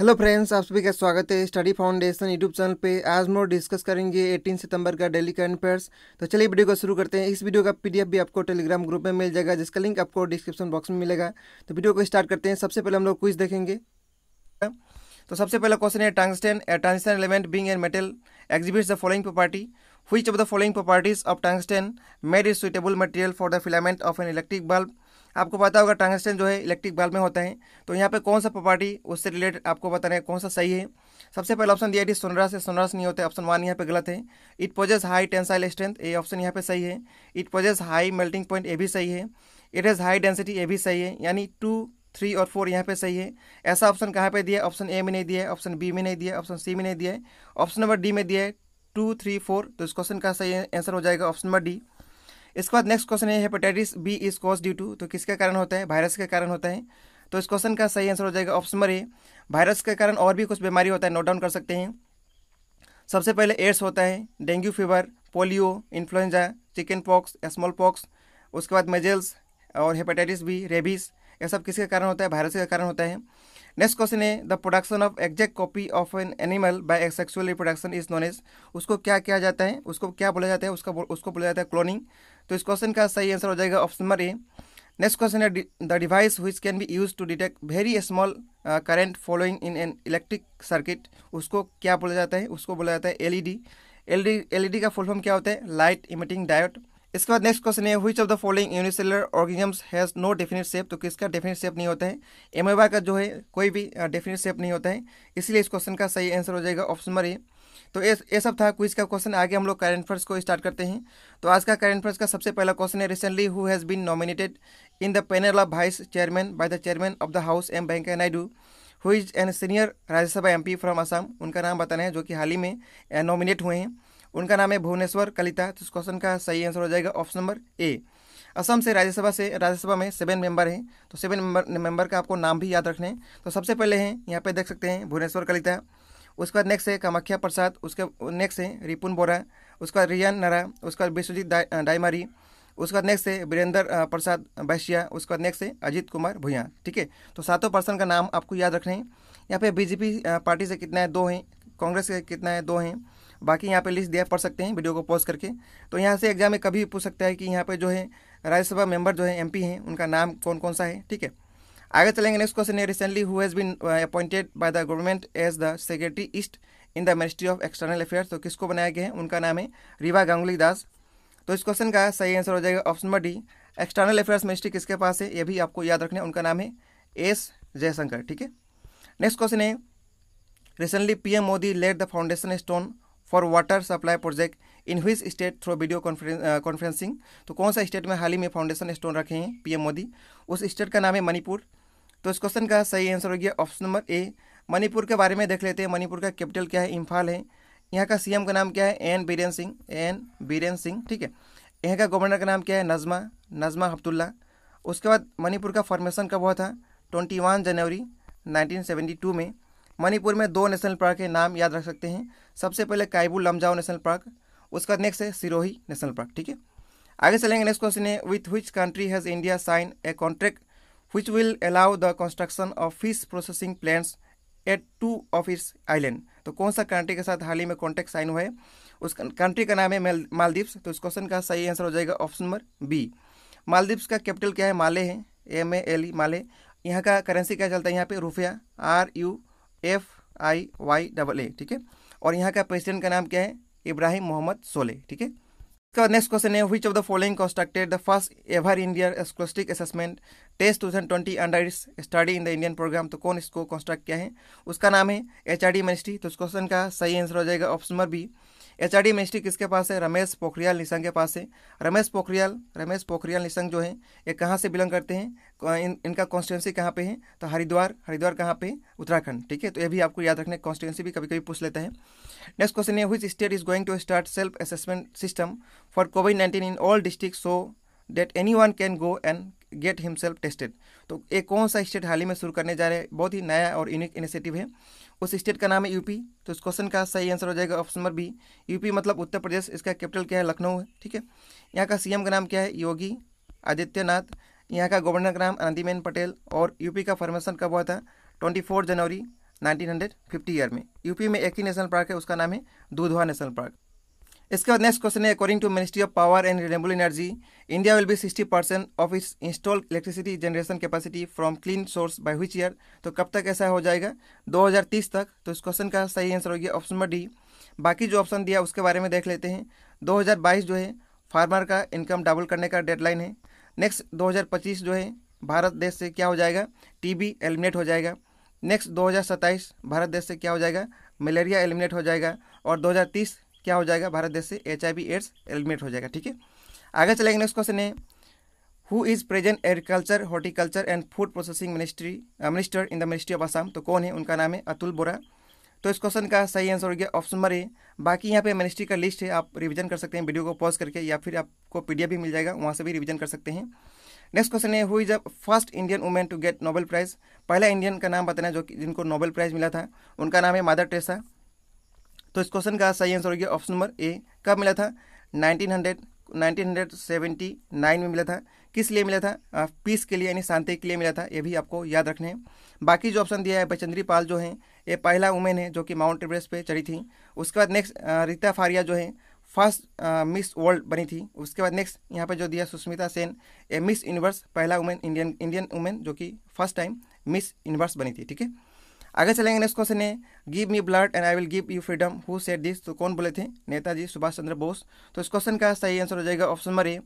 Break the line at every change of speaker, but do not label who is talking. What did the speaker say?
hello friends आप सभी का स्वागत है स्टडी फाउंडेशन यूट्यूब चैनल पे आज हम लोग डिस्कस करेंगे 18 सितंबर का डेली करंट अफेयर्स तो चलिए वीडियो को शुरू करते हैं इस वीडियो का पीडीएफ भी आपको टेलीग्राम ग्रुप में मिल जाएगा जिसका लिंक आपको डिस्क्रिप्शन बॉक्स में मिलेगा तो वीडियो को स्टार्ट करते हैं सबसे पहले हम लोग क्विज देखेंगे तो सबसे पहला क्वेश्चन है a transition element being and metal exhibits the following property which of the following properties of tungsten made is suitable material for the filament of an electric bulb आपको पता होगा टंगस्टन जो है इलेक्ट्रिक बल्ब में होता है तो यहाँ पे कौन सा प्रॉपर्टी उससे रिलेटेड आपको बता रहे कौन सा सही है सबसे पहले ऑप्शन दिया है सोनरास है सोनरास नहीं होते ऑप्शन वन यहाँ पे गलत है it possesses high tensile strength A option यहाँ पे सही है it possesses high melting point A भी सही है it has high density A भी सही है यानी टू थ्री और फोर यहाँ पे सही है ऐसा ऑप्शन कहाँ पे दिया ऑप्शन ए में नहीं दिया है ऑप्शन बी में नहीं दिया ऑप्शन सी में नहीं दिया ऑप्शन नंबर डी में दिया है टू थ्री फोर तो इस क्वेश्चन का सही आंसर हो जाएगा ऑप्शन नंबर डी इसके बाद नेक्स्ट क्वेश्चन है hepatitis B is cause due to तो किसके कारण होता है वायरस के कारण होता है तो इस क्वेश्चन का सही आंसर हो जाएगा ऑप्शन नंबर ए वायरस के कारण और भी कुछ बीमारी होता है नोट डाउन कर सकते हैं सबसे पहले एड्स होता है dengue fever polio influenza chicken pox small pox उसके बाद मेजल्स और हेपेटाइटिस बी रेबीज यह सब किसके कारण होता है वायरस के कारण होता है नेक्स्ट क्वेश्चन है the production of exact copy of an animal by sexual reproduction is known as उसको क्या किया जाता है उसको क्या बोला जाता है उसका उसको बोला जाता है क्लोनिंग तो इस क्वेश्चन का सही आंसर हो जाएगा option number A next question है the device which can be use to detect very small current following in an electric circuit उसको क्या बोला जाता है उसको बोला जाता है एलईडी एलईडी एलईडी का फुल फॉर्म क्या होता है लाइट इमिटिंग डायोड इसके बाद नेक्स्ट क्वेश्चन है which of the following unicellular organisms has no definite shape तो किसका डेफिनेट शेप नहीं होता है एमोबा का जो है कोई भी डेफिनेट uh, शेप नहीं होता है इसीलिए इस क्वेश्चन का सही आंसर हो जाएगा ऑप्शन नंबर ए तो ये ये सब था क्विज का क्वेश्चन आगे हम लोग करंट अफेयर्स को स्टार्ट करते हैं तो आज का करंट अफेयर्स का सबसे पहला क्वेश्चन है recently who has been nominated in the panel of vice chairman by the chairman of the house M Venkaiah Naidu who is an senior Rajya Sabha M from Assam उनका नाम बताना है जो कि हाल ही में नॉमिनेट हुए हैं उनका नाम है भुवनेश्वर कलिता तो इस क्वेश्चन का सही आंसर हो जाएगा ऑप्शन नंबर ए असम से राज्यसभा से राज्यसभा में सेवन मेंबर हैं तो सेवन मेंबर मेंबर का आपको नाम भी याद रखना है तो सबसे पहले हैं यहाँ पे देख सकते हैं भुवनेश्वर कलिता उसके बाद नेक्स्ट है कामाख्या प्रसाद उसके नेक्स्ट है रिपुन बोरा उसके बाद रियान नरा उसके बाद विश्वजीत डा, डायमारी उसके बाद नेक्स्ट है वीरेंद्र प्रसाद बैशिया उसके बाद नेक्स्ट है अजीत कुमार भुया ठीक है तो सातों पर्सन का नाम आपको याद रखना है यहाँ पे बीजेपी पार्टी से कितना है दो हैं कांग्रेस से कितना है दो हैं बाकी यहाँ पे लिस्ट दिया पढ़ सकते हैं वीडियो को पॉज करके तो यहाँ से एग्जाम में कभी पूछ सकता है कि यहाँ पे जो है राज्यसभा मेंबर जो है एमपी हैं उनका नाम कौन कौन सा है ठीक है आगे चलेंगे नेक्स्ट क्वेश्चन है recently who has been appointed by the government as the secretary east in the ministry of external affairs तो किसको बनाया गया है उनका नाम है रीवा गांगुली दास तो इस क्वेश्चन का सही आंसर हो जाएगा option number D external affairs ministry किसके पास है ये भी आपको याद रखना है उनका नाम है एस जयशंकर ठीक है नेक्स्ट क्वेश्चन है recently PM Modi laid the foundation stone for water supply project in which state through video conferencing तो कौन सा स्टेट में हाल ही में फाउंडेशन स्टोन रखे हैं पीएम मोदी उस स्टेट का नाम है मणिपुर तो इस क्वेश्चन का सही आंसर हो गया ऑप्शन नंबर ए मणिपुर के बारे में देख लेते हैं मणिपुर का कैपिटल क्या है इम्फाल है यहाँ का सीएम का नाम क्या है एन बीरेन सिंह एन बीरेन सिंह ठीक है यहाँ का गवर्नर का नाम क्या है नजमा नजमा हब्तुल्ला उसके बाद मणिपुर का फॉर्मेशन कब हुआ था वन जनवरी टू में मणिपुर में दो नेशनल पार्क के नाम याद रख सकते हैं सबसे पहले काइबू लमजाओ नेशनल पार्क उसका नेक्स्ट है सिरोही नेशनल पार्क ठीक है आगे चलेंगे नेक्स्ट क्वेश्चन है with which country has India sign a contract which will allow the construction of fish processing plants at two of its island तो कौन सा कंट्री के साथ हाल ही में कॉन्टैक्ट साइन हुआ है उस कंट्री का नाम है मालदीव्स तो इस क्वेश्चन का सही आंसर हो जाएगा ऑप्शन नंबर बी मालदीव्स का कैपिटल क्या है माले है एम ए एल ई माले यहाँ का करेंसी क्या चलता है यहाँ पे रुपया R U F I Y double A ठीक है और यहाँ का प्रेसिडेंट का नाम क्या है इब्राहिम मोहम्मद सोले ठीक है बाद नेक्स्ट क्वेश्चन है which of the following constructed the first ever India scholastic assessment test two thousand twenty under its study in the Indian programme तो कौन इसको कंस्ट्रक्ट किया है उसका नाम है एच आर डी मिनिस्ट्री तो इस क्वेश्चन का सही आंसर हो जाएगा option number B H R ministry किसके पास है रमेश पोखरियाल निशंक के पास है रमेश पोखरियाल रमेश पोखरियाल निशंक जो है ये कहाँ से बिलोंग करते हैं इन, इनका कॉन्स्टिट्यूंसी कहाँ पे है तो हरिद्वार हरिद्वार कहाँ पे उत्तराखंड ठीक है तो ये भी आपको याद रखने कॉन्स्टिट्यूंसी भी कभी कभी पूछ लेते हैं नेक्स्ट क्वेश्चन है which state is going to start self assessment system for COVID nineteen in all district so that any one can go and get himself tested तो ये कौन सा स्टेट हाल ही में शुरू करने जा रहे हैं बहुत ही नया और यूनिक इनिशिएटिव है उस स्टेट का नाम है यूपी तो इस क्वेश्चन का सही आंसर हो जाएगा ऑप्शन नंबर बी यूपी मतलब उत्तर प्रदेश इसका कैपिटल क्या है लखनऊ है ठीक है यहाँ का सीएम का नाम क्या है योगी आदित्यनाथ यहाँ का गवर्नर का नाम आनंदीबेन पटेल और यूपी का फॉर्मेशन कब हुआ था ट्वेंटी जनवरी नाइनटीन ईयर में यूपी में एक ही नेशनल पार्क है उसका नाम है दूधवा नेशनल पार्क इसके बाद नेक्स्ट क्वेश्चन है according to ministry of power and renewable energy India will be sixty percent of its installed electricity generation capacity from clean source by which year तो कब तक ऐसा हो जाएगा 2030 तक तो इस क्वेश्चन का सही आंसर होगी ऑप्शन नंबर डी बाकी जो ऑप्शन दिया उसके बारे में देख लेते हैं 2022 जो है फार्मर का इनकम डबल करने का डेडलाइन है नेक्स्ट 2025 जो है भारत देश से क्या हो जाएगा टीबी एलिमिनेट हो जाएगा नेक्स्ट 2027 भारत देश से क्या हो जाएगा मलेरिया एलिमिनेट हो जाएगा और 2030 क्या हो जाएगा भारत देश से H I V AIDS eliminate हो जाएगा ठीक है आगे चलेंगे नेक्स्ट क्वेश्चन है who is present agriculture horticulture and food processing ministry minister in the ministry of Assam तो कौन है उनका नाम है अतुल बोरा तो इस क्वेश्चन का सही आंसर हो गया ऑप्शन नंबर ए बाकी यहाँ पे मिनिस्ट्री का लिस्ट है आप रिवीजन कर सकते हैं वीडियो को पॉज करके या फिर आपको पीडीएफ भी मिल जाएगा वहाँ से भी रिवीजन कर सकते हैं नेक्स्ट क्वेश्चन है who is a first Indian women to get Nobel prize पहला इंडियन का नाम बताना जो कि जिनको नोबेल प्राइज़ मिला था उनका नाम है मादर टेसा तो इस क्वेश्चन का सही आंसर हो गया ऑप्शन नंबर ए कब मिला था 1900 1979 में मिला था किस लिए मिला था पीस के लिए यानी शांति के लिए मिला था ये भी आपको याद रखने हैं बाकी जो ऑप्शन दिया है बचंद्री पाल जो है ये पहला वुमेन है जो कि माउंट एवरेस्ट पर चढ़ी थी उसके बाद नेक्स्ट रीता फारिया जो है फर्स्ट मिस वर्ल्ड बनी थी उसके बाद नेक्स्ट यहाँ पर जो दिया Sushmita Sen A Miss Universe पहला वुमेन इंडियन इंडियन वुमेन जो कि फर्स्ट टाइम मिस यूनिवर्स बनी थी ठीक है आगे चलेंगे नेक्स्ट क्वेश्चन है give me blood and I will give you freedom who set this तो कौन बोले थे नेताजी सुभाष चंद्र बोस तो इस क्वेश्चन का सही आंसर हो जाएगा ऑप्शन नंबर ए